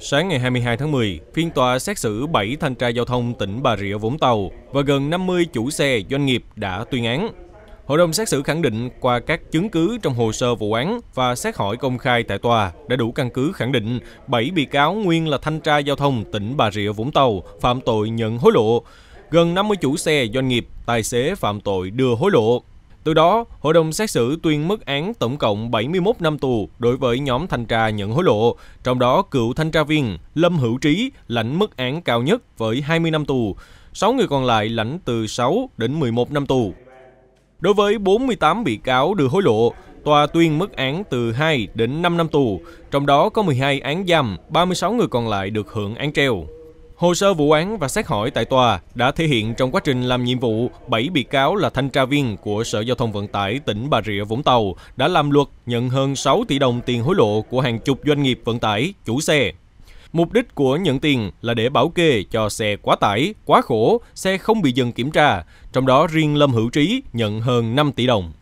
Sáng ngày 22 tháng 10, phiên tòa xét xử 7 thanh tra giao thông tỉnh Bà Rịa Vũng Tàu và gần 50 chủ xe doanh nghiệp đã tuyên án. Hội đồng xét xử khẳng định qua các chứng cứ trong hồ sơ vụ án và xét hỏi công khai tại tòa đã đủ căn cứ khẳng định 7 bị cáo nguyên là thanh tra giao thông tỉnh Bà Rịa Vũng Tàu phạm tội nhận hối lộ, gần 50 chủ xe doanh nghiệp, tài xế phạm tội đưa hối lộ, từ đó, hội đồng xét xử tuyên mức án tổng cộng 71 năm tù đối với nhóm thanh tra nhận hối lộ, trong đó cựu thanh tra viên Lâm Hữu Trí lãnh mức án cao nhất với 20 năm tù, 6 người còn lại lãnh từ 6 đến 11 năm tù. Đối với 48 bị cáo đưa hối lộ, tòa tuyên mức án từ 2 đến 5 năm tù, trong đó có 12 án giam, 36 người còn lại được hưởng án treo. Hồ sơ vụ án và xét hỏi tại tòa đã thể hiện trong quá trình làm nhiệm vụ, 7 bị cáo là thanh tra viên của Sở Giao thông Vận tải tỉnh Bà Rịa Vũng Tàu đã làm luật nhận hơn 6 tỷ đồng tiền hối lộ của hàng chục doanh nghiệp vận tải, chủ xe. Mục đích của nhận tiền là để bảo kê cho xe quá tải, quá khổ, xe không bị dừng kiểm tra, trong đó riêng Lâm Hữu Trí nhận hơn 5 tỷ đồng.